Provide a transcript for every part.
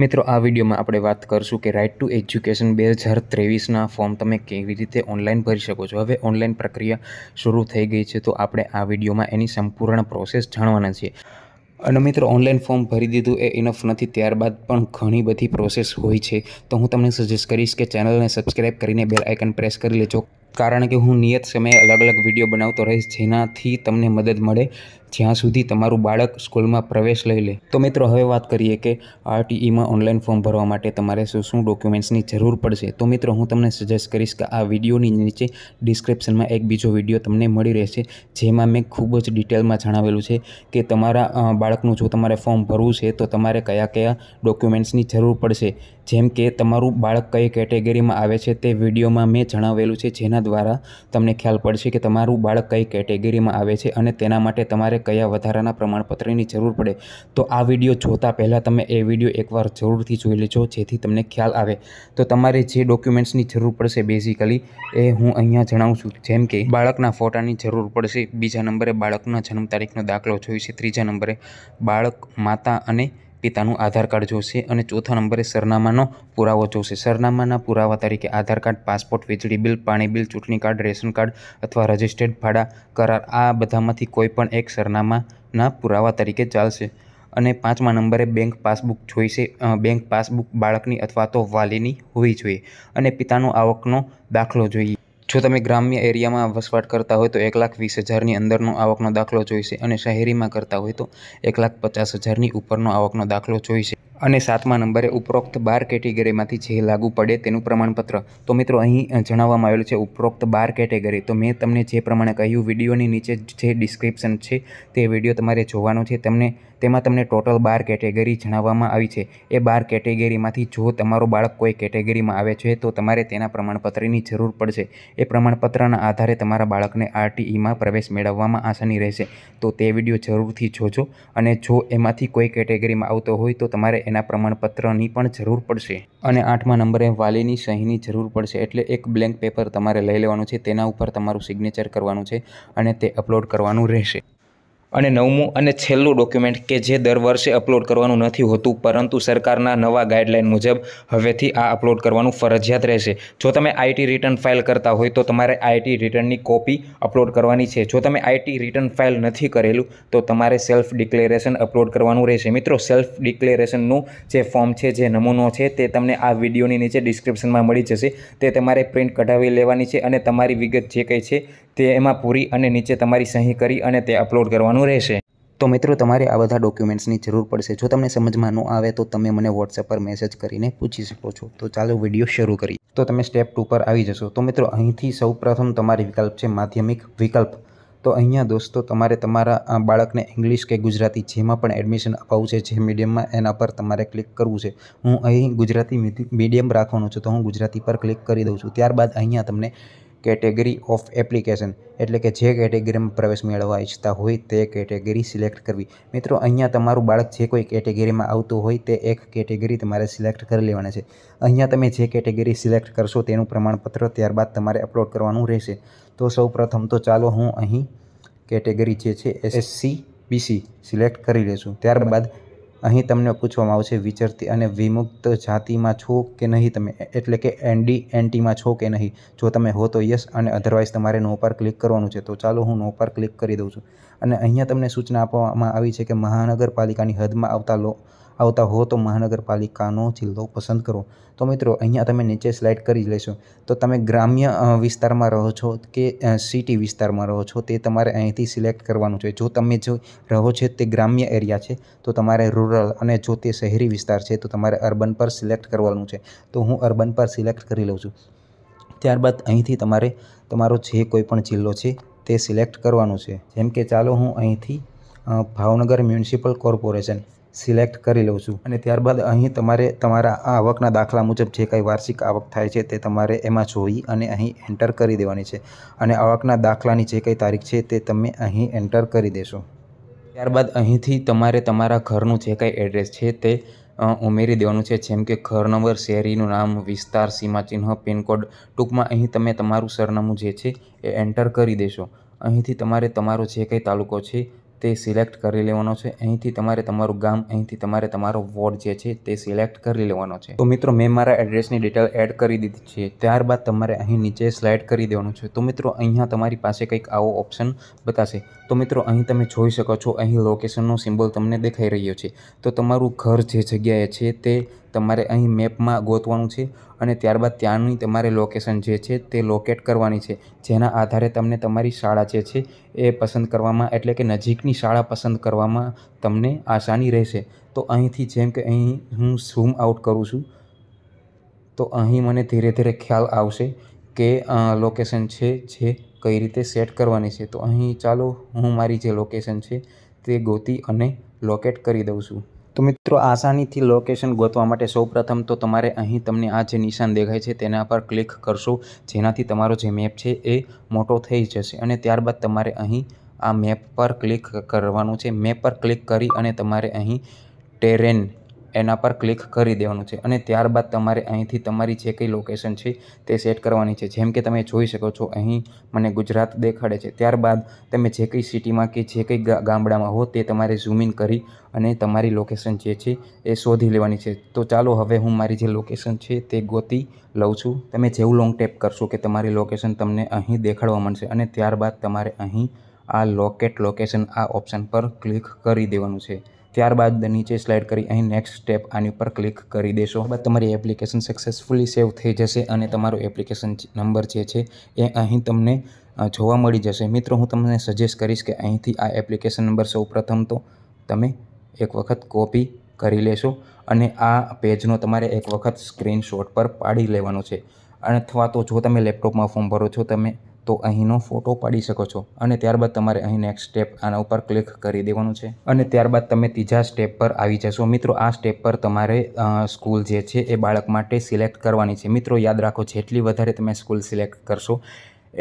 મિત્રો આ વિડીયોમાં આપણે વાત કરશું કે રાઇટ ટુ એજ્યુકેશન બે હજાર ત્રેવીસના ફોર્મ તમે કેવી રીતે ઓનલાઈન ભરી શકો છો હવે ઓનલાઈન પ્રક્રિયા શરૂ થઈ ગઈ છે તો આપણે આ વિડીયોમાં એની સંપૂર્ણ પ્રોસેસ જાણવાના છીએ અને મિત્રો ઓનલાઈન ફોર્મ ભરી દીધું એ ઇનફ નથી ત્યારબાદ પણ ઘણી બધી પ્રોસેસ હોય છે તો હું તમને સજેસ્ટ કરીશ કે ચેનલને સબસ્ક્રાઈબ કરીને બેલ આઇકન પ્રેસ કરી લેજો કારણ કે હું નિયત સમયે અલગ અલગ વિડીયો બનાવતો રહીશ જેનાથી તમને મદદ મળે જ્યાં સુધી તમારું બાળક સ્કૂલમાં પ્રવેશ લઈ લે તો મિત્રો હવે વાત કરીએ કે આરટીઈમાં ઓનલાઈન ફોર્મ ભરવા માટે તમારે શું શું ડોક્યુમેન્ટ્સની જરૂર પડશે તો મિત્રો હું તમને સજેસ્ટ કરીશ કે આ વિડીયોની નીચે ડિસ્ક્રિપ્શનમાં એક બીજો વિડીયો તમને મળી રહેશે જેમાં મેં ખૂબ જ ડિટેલમાં જણાવેલું છે કે તમારા બાળકનું જો તમારે ફોર્મ ભરવું છે તો તમારે કયા કયા ડોક્યુમેન્ટ્સની જરૂર પડશે જેમ કે તમારું બાળક કઈ કેટેગરીમાં આવે છે તે વિડીયોમાં મેં જણાવેલું છે જેના દ્વારા તમને ખ્યાલ પડશે કે તમારું બાળક કઈ કેટેગરીમાં આવે છે અને તેના માટે તમારે કયા વધારાના પ્રમાણપત્રની જરૂર પડે તો આ વિડીયો જોતા પહેલાં તમે એ વિડીયો એકવાર જરૂરથી જોઈ લેજો જેથી તમને ખ્યાલ આવે તો તમારે જે ડોક્યુમેન્ટ્સની જરૂર પડશે બેઝિકલી એ હું અહીંયા જણાવું છું જેમ કે બાળકના ફોટાની જરૂર પડશે બીજા નંબરે બાળકના જન્મ તારીખનો દાખલો જોઈશે ત્રીજા નંબરે બાળક માતા અને પિતાનું આધાર કાર્ડ જોશે અને ચોથા નંબરે સરનામાનો પુરાવો જોશે સરનામાના પુરાવા તરીકે આધાર કાર્ડ પાસપોર્ટ વીજળી બિલ પાણી બિલ ચૂંટણી કાર્ડ રેશન કાર્ડ અથવા રજિસ્ટર્ડ ભાડા કરાર આ બધામાંથી કોઈપણ એક સરનામાના પુરાવા તરીકે ચાલશે અને પાંચમા નંબરે બેંક પાસબુક જોઈશે બેંક પાસબુક બાળકની અથવા તો વાલીની હોવી જોઈએ અને પિતાનો આવકનો દાખલો જોઈએ જો તમે ગ્રામ્ય એરિયામાં વસવાટ કરતા હોય તો એક લાખ વીસ હજારની અંદરનો આવકનો દાખલો જોઈશે અને શહેરીમાં કરતા હોય તો એક લાખ પચાસ હજારની ઉપરનો આવકનો દાખલો જોઈશે અને સાતમા નંબરે ઉપરોક્ત બાર કેટેગરીમાંથી જે લાગુ પડે તેનું પ્રમાણપત્ર તો મિત્રો અહીં જણાવવામાં આવેલું છે ઉપરોક્ત બાર કેટેગરી તો મેં તમને જે પ્રમાણે કહ્યું વિડીયોની નીચે જે ડિસ્ક્રિપ્શન છે તે વિડીયો તમારે જોવાનો છે તમને તેમાં તમને ટોટલ બાર કેટેગરી જણાવવામાં આવી છે એ બાર કેટેગરીમાંથી જો તમારો બાળક કોઈ કેટેગરીમાં આવે છે તો તમારે તેના પ્રમાણપત્રની જરૂર પડશે એ પ્રમાણપત્રના આધારે તમારા બાળકને આરટીઈમાં પ્રવેશ મેળવવામાં આસાની રહેશે તો તે વિડીયો જરૂરથી જોજો અને જો એમાંથી કોઈ કેટેગરીમાં આવતો હોય તો તમારે એના પ્રમાણપત્રની પણ જરૂર પડશે અને આઠમા નંબરે વાલીની સહીની જરૂર પડશે એટલે એક બ્લેન્ક પેપર તમારે લઈ લેવાનું છે તેના ઉપર તમારું સિગ્નેચર કરવાનું છે અને તે અપલોડ કરવાનું રહેશે અને નવમું અને છેલ્લું ડોક્યુમેન્ટ કે જે દર વર્ષે અપલોડ કરવાનું નથી હોતું પરંતુ સરકારના નવા ગાઈડલાઇન મુજબ હવેથી આ અપલોડ કરવાનું ફરજિયાત રહેશે જો તમે આઈટી રિટર્ન ફાઇલ કરતા હોય તો તમારે આઈટી રિટર્નની કોપી અપલોડ કરવાની છે જો તમે આઈટી રિટર્ન ફાઇલ નથી કરેલું તો તમારે સેલ્ફ ડિક્લેરેશન અપલોડ કરવાનું રહેશે મિત્રો સેલ્ફ ડિક્લેરેશનનું જે ફોર્મ છે જે નમૂનો છે તે તમને આ વિડીયોની નીચે ડિસ્ક્રિપ્શનમાં મળી જશે તે તમારે પ્રિન્ટ કઢાવી લેવાની છે અને તમારી વિગત જે કંઈ છે તે એમાં પૂરી અને નીચે તમારી સહી કરી અને તે અપલોડ કરવાનું રહેશે તો મિત્રો તમારે આ બધા ડોક્યુમેન્ટ્સની જરૂર પડશે જો તમને સમજમાં ન આવે તો તમે મને વોટ્સએપ પર મેસેજ કરીને પૂછી શકો છો તો ચાલો વિડીયો શરૂ કરીએ તો તમે સ્ટેપ ટુ પર આવી જશો તો મિત્રો અહીંથી સૌપ્રથમ તમારી વિકલ્પ છે માધ્યમિક વિકલ્પ તો અહીંયા દોસ્તો તમારે તમારા બાળકને ઇંગ્લિશ કે ગુજરાતી જેમાં પણ એડમિશન અપાવવું છે જે મીડિયમમાં એના પર તમારે ક્લિક કરવું છે હું અહીં ગુજરાતી મીડિયમ રાખવાનો છું તો હું ગુજરાતી પર ક્લિક કરી દઉં છું ત્યારબાદ અહીંયા તમને કેટેગરી ઓફ એપ્લિકેશન એટલે કે જે કેટેગરીમાં પ્રવેશ મેળવવા ઈચ્છતા હોય તે કેટેગરી સિલેક્ટ કરવી મિત્રો અહીંયા તમારું બાળક જે કોઈ કેટેગરીમાં આવતું હોય તે એક કેટેગરી તમારે સિલેક્ટ કરી લેવાના છે અહીંયા તમે જે કેટેગરી સિલેક્ટ કરશો તેનું પ્રમાણપત્ર ત્યારબાદ તમારે અપલોડ કરવાનું રહેશે તો સૌ તો ચાલો હું અહીં કેટેગરી જે છે એસ બીસી સિલેક્ટ કરી લેશું ત્યારબાદ અહીં તમને પૂછવામાં આવશે વિચરતી અને વિમુક્ત જાતિમાં છો કે નહીં તમે એટલે કે એનડી એનટીમાં છો કે નહીં જો તમે હો તો યસ અને અધરવાઇઝ તમારે નો પર ક્લિક કરવાનું છે તો ચાલો હું નો પર ક્લિક કરી દઉં છું અને અહીંયા તમને સૂચના આપવામાં આવી છે કે મહાનગરપાલિકાની હદમાં આવતા લો આવતા હો તો મહાનગરપાલિકાનો જિલ્લો પસંદ કરો તો મિત્રો અહીંયા તમે નીચે સ્લાઇડ કરી લેશો તો તમે ગ્રામ્ય વિસ્તારમાં રહો છો કે સિટી વિસ્તારમાં રહો છો તે તમારે અહીંથી સિલેક્ટ કરવાનું છે જો તમે જો રહો છો તે ગ્રામ્ય એરિયા છે તો તમારે રૂરલ અને જો તે શહેરી વિસ્તાર છે તો તમારે અર્બન પર સિલેક્ટ કરવાનું છે તો હું અર્બન પર સિલેક્ટ કરી લઉં છું ત્યારબાદ અહીંથી તમારે તમારો જે કોઈ પણ જિલ્લો છે તે સિલેક્ટ કરવાનો છે જેમ કે ચાલો હું અહીંથી ભાવનગર મ્યુનિસિપલ કોર્પોરેશન સિલેક્ટ કરી લઉં છું અને ત્યારબાદ અહીં તમારે તમારા આ આવકના દાખલા મુજબ જે કાંઈ વાર્ષિક આવક થાય છે તે તમારે એમાં જોઈ અને અહીં એન્ટર કરી દેવાની છે અને આવકના દાખલાની જે કંઈ તારીખ છે તે તમે અહીં એન્ટર કરી દેશો ત્યારબાદ અહીંથી તમારે તમારા ઘરનું જે કાંઈ એડ્રેસ છે તે ઉમેરી દેવાનું છે જેમ કે ઘર નંબર શેરીનું નામ વિસ્તાર સીમાચિહ્ન પિનકોડ ટૂંકમાં અહીં તમે તમારું સરનામું જે છે એ એન્ટર કરી દેશો અહીંથી તમારે તમારો જે કંઈ તાલુકો છે તે સિલેક્ટ કરી લેવાનો છે અહીંથી તમારે તમારું ગામ અહીંથી તમારે તમારો વોર્ડ જે છે તે સિલેક્ટ કરી લેવાનો છે તો મિત્રો મેં મારા એડ્રેસની ડિટેલ એડ કરી દીધી છે ત્યારબાદ તમારે અહીં નીચે સ્લાઇડ કરી દેવાનું છે તો મિત્રો અહીંયા તમારી પાસે કંઈક આવો ઓપ્શન બતાશે તો મિત્રો અહીં તમે જોઈ શકો છો અહીં લોકેશનનો સિમ્બોલ તમને દેખાઈ રહ્યો છે તો તમારું ઘર જે જગ્યાએ છે તે તમારે અહીં મેપમાં ગોતવાનું છે અને ત્યારબાદ ત્યાંની તમારે લોકેશન જે છે તે લોકેટ કરવાની છે જેના આધારે તમને તમારી શાળા જે છે એ પસંદ કરવામાં એટલે કે નજીકની શાળા પસંદ કરવામાં તમને આસાની રહેશે તો અહીંથી જેમ કે અહીં હું ઝૂમ આઉટ કરું છું તો અહીં મને ધીરે ધીરે ખ્યાલ આવશે કે લોકેશન છે જે કઈ રીતે સેટ કરવાની છે તો અહીં ચાલો હું મારી જે લોકેશન છે તે ગોતી અને લોકેટ કરી દઉં છું તો મિત્રો આસાનીથી લોકેશન ગોતવા માટે સૌપ્રથમ તો તમારે અહીં તમને આ જે નિશાન દેખાય છે તેના પર ક્લિક કરશો જેનાથી તમારો જે મેપ છે એ મોટો થઈ જશે અને ત્યારબાદ તમારે અહીં આ મેપ પર ક્લિક કરવાનું છે મેપ પર ક્લિક કરી અને તમારે અહીં ટેરેન એના પર ક્લિક કરી દેવાનું છે અને ત્યારબાદ તમારે અહીંથી તમારી જે કંઈ લોકેશન છે તે સેટ કરવાની છે જેમ કે તમે જોઈ શકો છો અહીં મને ગુજરાત દેખાડે છે ત્યારબાદ તમે જે કંઈ સિટીમાં કે જે કંઈ ગામડામાં હો તે તમારે ઝૂમ ઇન કરી અને તમારી લોકેશન જે છે એ શોધી લેવાની છે તો ચાલો હવે હું મારી જે લોકેશન છે તે ગોતી લઉં છું તમે જેવું લોંગ ટેપ કરશો કે તમારી લોકેશન તમને અહીં દેખાડવા મળશે અને ત્યારબાદ તમારે અહીં આ લોકેટ લોકેશન આ ઓપ્શન પર ક્લિક કરી દેવાનું છે ત્યારબાદ નીચે સ્લાઇડ કરી અહીં નેક્સ્ટ સ્ટેપ આની ઉપર ક્લિક કરી દેશો બાદ તમારી એપ્લિકેશન સક્સેસફુલી સેવ થઈ જશે અને તમારો એપ્લિકેશન નંબર જે છે એ અહીં તમને જોવા મળી જશે મિત્રો હું તમને સજેસ્ટ કરીશ કે અહીંથી આ એપ્લિકેશન નંબર સૌપ્રથમ તો તમે એક વખત કોપી કરી લેશો અને આ પેજનો તમારે એક વખત સ્ક્રીનશોટ પર પાડી લેવાનો છે અથવા તો જો તમે લેપટોપમાં ફોર્મ ભરો છો તમે તો અહીંનો ફોટો પાડી શકો છો અને ત્યારબાદ તમારે અહીં નેક્સ્ટ સ્ટેપ આના ઉપર ક્લિક કરી દેવાનું છે અને ત્યારબાદ તમે ત્રીજા સ્ટેપ પર આવી જશો મિત્રો આ સ્ટેપ પર તમારે સ્કૂલ જે છે એ બાળક માટે સિલેક્ટ કરવાની છે મિત્રો યાદ રાખો જેટલી વધારે તમે સ્કૂલ સિલેક્ટ કરશો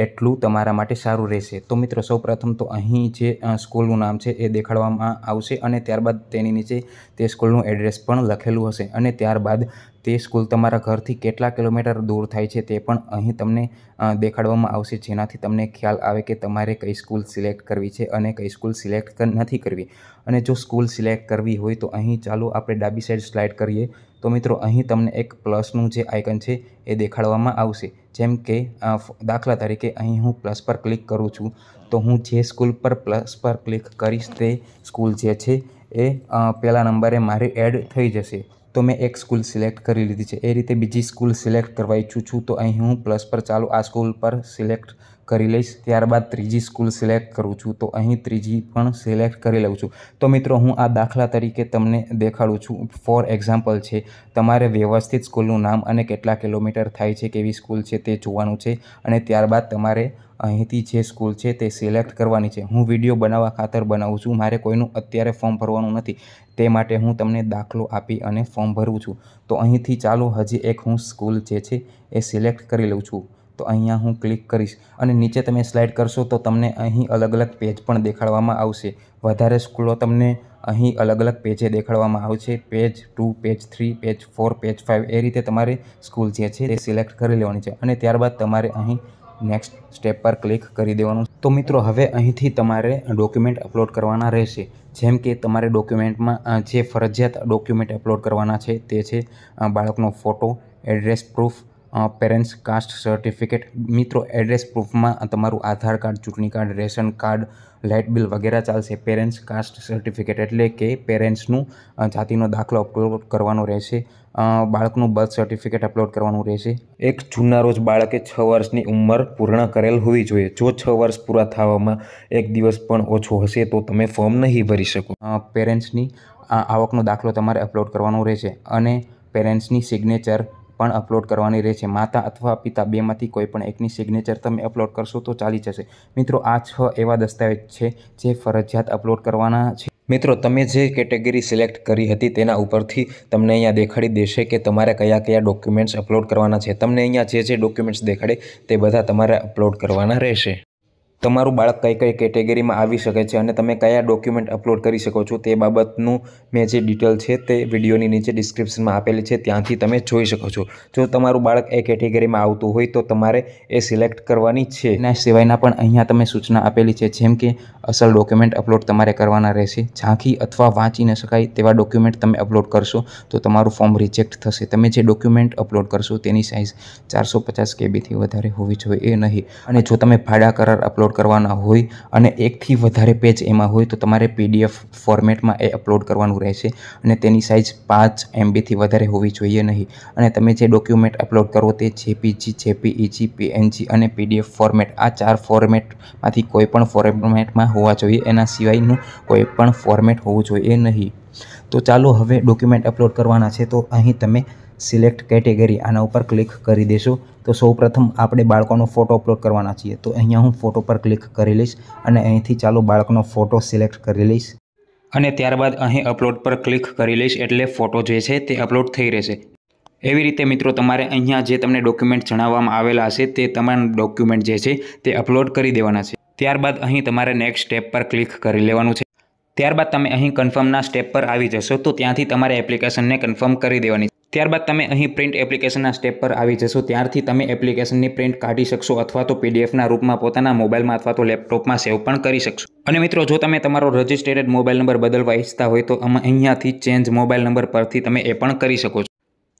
એટલું તમારા માટે સારું રહેશે તો મિત્રો સૌપ્રથમ તો અહીં જે સ્કૂલનું નામ છે એ દેખાડવામાં આવશે અને ત્યારબાદ તેની નીચે તે સ્કૂલનું એડ્રેસ પણ લખેલું હશે અને ત્યારબાદ તે સ્કૂલ તમારા ઘરથી કેટલા કિલોમીટર દૂર થાય છે તે પણ અહીં તમને દેખાડવામાં આવશે જેનાથી તમને ખ્યાલ આવે કે તમારે કઈ સ્કૂલ સિલેક્ટ કરવી છે અને કઈ સ્કૂલ સિલેક્ટ નથી કરવી અને જો સ્કૂલ સિલેક્ટ કરવી હોય તો અહીં ચાલો આપણે ડાબી સાઈડ સ્લાઇડ કરીએ તો મિત્રો અહીં તમને એક પ્લસનું જે આઇકન છે એ દેખાડવામાં આવશે જેમ કે દાખલા તરીકે અહીં હું પ્લસ પર ક્લિક કરું છું તો હું જે સ્કૂલ પર પ્લસ પર ક્લિક કરીશ તે સ્કૂલ જે છે એ પહેલા નંબરે મારી એડ થઈ જશે તો મેં એક સ્કૂલ સિલેક્ટ કરી લીધી છે એ રીતે બીજી સ્કૂલ સિલેક્ટ કરવા ઈચ્છું છું તો અહીં હું પ્લસ પર ચાલુ આ સ્કૂલ પર સિલેક્ટ કરી લઈશ ત્યારબાદ ત્રીજી સ્કૂલ સિલેક્ટ કરું છું તો અહીં ત્રીજી પણ સિલેક્ટ કરી લઉં છું તો મિત્રો હું આ દાખલા તરીકે તમને દેખાડું છું ફોર એક્ઝામ્પલ છે તમારે વ્યવસ્થિત સ્કૂલનું નામ અને કેટલા કિલોમીટર થાય છે કેવી સ્કૂલ છે તે જોવાનું છે અને ત્યારબાદ તમારે અહીંથી જે સ્કૂલ છે તે સિલેક્ટ કરવાની છે હું વિડીયો બનાવવા ખાતર બનાવું છું મારે કોઈનું અત્યારે ફોર્મ ભરવાનું નથી તે માટે હું તમને દાખલો આપી અને ફોર્મ ભરું છું તો અહીંથી ચાલો હજી એક હું સ્કૂલ જે છે એ સિલેક્ટ કરી લઉં છું તો અહીંયા હું ક્લિક કરીશ અને નીચે તમે સ્લાઇડ કરશો તો તમને અહીં અલગ અલગ પેજ પણ દેખાડવામાં આવશે વધારે સ્કૂલો તમને અહીં અલગ અલગ પેજે દેખાડવામાં આવશે page two page three page four page five એ રીતે તમારે સ્કૂલ જે છે એ સિલેક્ટ કરી લેવાની છે અને ત્યારબાદ તમારે અહીં નેક્સ્ટ સ્ટેપ પર ક્લિક કરી દેવાનું તો મિત્રો હવે અહીંથી તમારે ડોક્યુમેન્ટ અપલોડ કરવાના રહેશે જેમ કે તમારે ડોક્યુમેન્ટમાં જે ફરજિયાત ડોક્યુમેન્ટ અપલોડ કરવાના છે તે છે બાળકનો photo address proof parents caste certificate મિત્રો એડ્રેસ પ્રૂફમાં તમારું આધાર કાર્ડ ચૂંટણી card ration card light bill વગેરે ચાલશે પેરેન્ટ્સ કાસ્ટ સર્ટિફિકેટ એટલે કે પેરેન્ટ્સનું જાતિનો દાખલો અપલોડ કરવાનો રહેશે બાળકનું બર્થ સર્ટિફિકેટ અપલોડ કરવાનું રહેશે એક જૂનના રોજ બાળકે છ વર્ષની ઉંમર પૂર્ણ કરેલ હોવી જોઈએ જો છ વર્ષ પૂરા થવામાં એક દિવસ પણ ઓછો હશે તો તમે ફોર્મ નહીં ભરી શકો પેરેન્ટ્સની આવકનો દાખલો તમારે અપલોડ કરવાનો રહેશે અને પેરેન્ટ્સની સિગ્નેચર પણ અપલોડ કરવાની રહેશે માતા અથવા પિતા બેમાંથી કોઈ પણ એકની સિગ્નેચર તમે અપલોડ કરશો તો ચાલી જશે મિત્રો આ છ એવા દસ્તાવેજ છે જે ફરજિયાત અપલોડ કરવાના છે મિત્રો તમે જે કેટેગરી સિલેક્ટ કરી હતી તેના ઉપરથી તમને અહીંયા દેખાડી દેશે કે તમારે કયા કયા ડોક્યુમેન્ટ્સ અપલોડ કરવાના છે તમને અહીંયા જે જે ડોક્યુમેન્ટ્સ દેખાડે તે બધા તમારે અપલોડ કરવાના રહેશે તમારું બાળક કઈ કઈ કેટેગરીમાં આવી શકે છે અને તમે કયા ડોક્યુમેન્ટ અપલોડ કરી શકો છો તે બાબતનું મેં જે ડિટેલ છે તે વિડીયોની નીચે ડિસ્ક્રિપ્શનમાં આપેલી છે ત્યાંથી તમે જોઈ શકો છો જો તમારું બાળક એ કેટેગરીમાં આવતું હોય તો તમારે એ સિલેક્ટ કરવાની છે એના સિવાયના પણ અહીંયા તમે સૂચના આપેલી છે જેમ કે અસલ ડોક્યુમેન્ટ અપલોડ તમારે કરવાના રહેશે ઝાંખી અથવા વાંચી ન શકાય તેવા ડોક્યુમેન્ટ તમે અપલોડ કરશો તો તમારું ફોર્મ રિજેક્ટ થશે તમે જે ડોક્યુમેન્ટ અપલોડ કરશો તેની સાઇઝ ચારસો પચાસ કેબીથી વધારે હોવી જોઈએ નહીં અને જો તમે ભાડા કરાર અપલોડ કરવાના હોય અને એકથી વધારે પેજ એમાં હોય તો તમારે પીડીએફ ફોર્મેટમાં એ અપલોડ કરવાનું રહેશે અને તેની સાઇઝ પાંચ એમબીથી વધારે હોવી જોઈએ નહીં અને તમે જે ડોક્યુમેન્ટ અપલોડ કરો તે જેપીજી જેપીઈજી પીએનજી અને પીડીએફ ફોર્મેટ આ ચાર ફોર્મેટમાંથી કોઈપણ ફોર્મેટમાં હોવા જોઈએ એના સિવાયનું કોઈ પણ ફોર્મેટ હોવું જોઈએ નહીં તો ચાલો હવે ડોક્યુમેન્ટ અપલોડ કરવાના છે તો અહીં તમે સિલેક્ટ કેટેગરી આના ઉપર ક્લિક કરી દેશો તો સૌપ્રથમ આપણે બાળકોનો ફોટો અપલોડ કરવાના છીએ તો અહીંયા હું ફોટો પર ક્લિક કરી લઈશ અને અહીંથી ચાલો બાળકનો ફોટો સિલેક્ટ કરી લઈશ અને ત્યારબાદ અહીં અપલોડ પર ક્લિક કરી લઈશ એટલે ફોટો જે છે તે અપલોડ થઈ રહેશે એવી રીતે મિત્રો તમારે અહીંયા જે તમને ડોક્યુમેન્ટ જણાવવામાં આવેલા હશે તે તમારા ડોક્યુમેન્ટ જે છે તે અપલોડ કરી દેવાના છે ત્યારબાદ અહીં તમારે નેક્સ્ટ સ્ટેપ પર ક્લિક કરી લેવાનું છે ત્યારબાદ તમે અહીં કન્ફર્મના સ્ટેપ પર આવી જશો તો ત્યાંથી તમારે એપ્લિકેશનને કન્ફર્મ કરી દેવાની ત્યારબાદ તમે અહીં પ્રિન્ટ એપ્લિકેશનના સ્ટેપ પર આવી જશો ત્યારથી તમે એપ્લિકેશનની પ્રિન્ટ કાઢી શકશો અથવા તો પીડીએફના રૂપમાં પોતાના મોબાઈલમાં અથવા તો લેપટોપમાં સેવ પણ કરી શકશો અને મિત્રો જો તમે તમારો રજિસ્ટરેડ મોબાઈલ નંબર બદલવા ઇચ્છતા હોય તો અમે અહીંયાથી ચેન્જ મોબાઈલ નંબર પરથી તમે એ પણ કરી શકો છો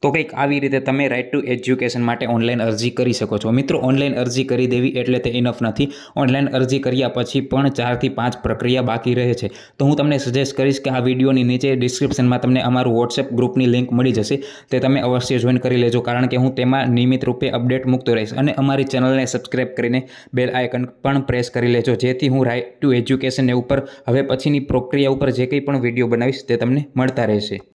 તો કંઈક આવી રીતે તમે રાઇટ ટુ એજ્યુકેશન માટે ઓનલાઈન અરજી કરી શકો છો મિત્રો ઓનલાઈન અરજી કરી દેવી એટલે તે ઇનફ નથી ઓનલાઈન અરજી કર્યા પછી પણ ચારથી પાંચ પ્રક્રિયા બાકી રહે છે તો હું તમને સજેસ્ટ કરીશ કે આ વિડીયોની નીચે ડિસ્ક્રિપ્શનમાં તમને અમારું વોટ્સએપ ગ્રુપની લિંક મળી જશે તે તમે અવશ્ય જોઈન કરી લેજો કારણ કે હું તેમાં નિયમિત રૂપે અપડેટ મૂકતો રહીશ અને અમારી ચેનલને સબસ્ક્રાઈબ કરીને બેલ આઇકન પણ પ્રેસ કરી લેજો જેથી હું રાઇટ ટુ એજ્યુકેશનને ઉપર હવે પછીની પ્રક્રિયા ઉપર જે કંઈ પણ વિડીયો બનાવીશ તે તમને મળતા રહેશે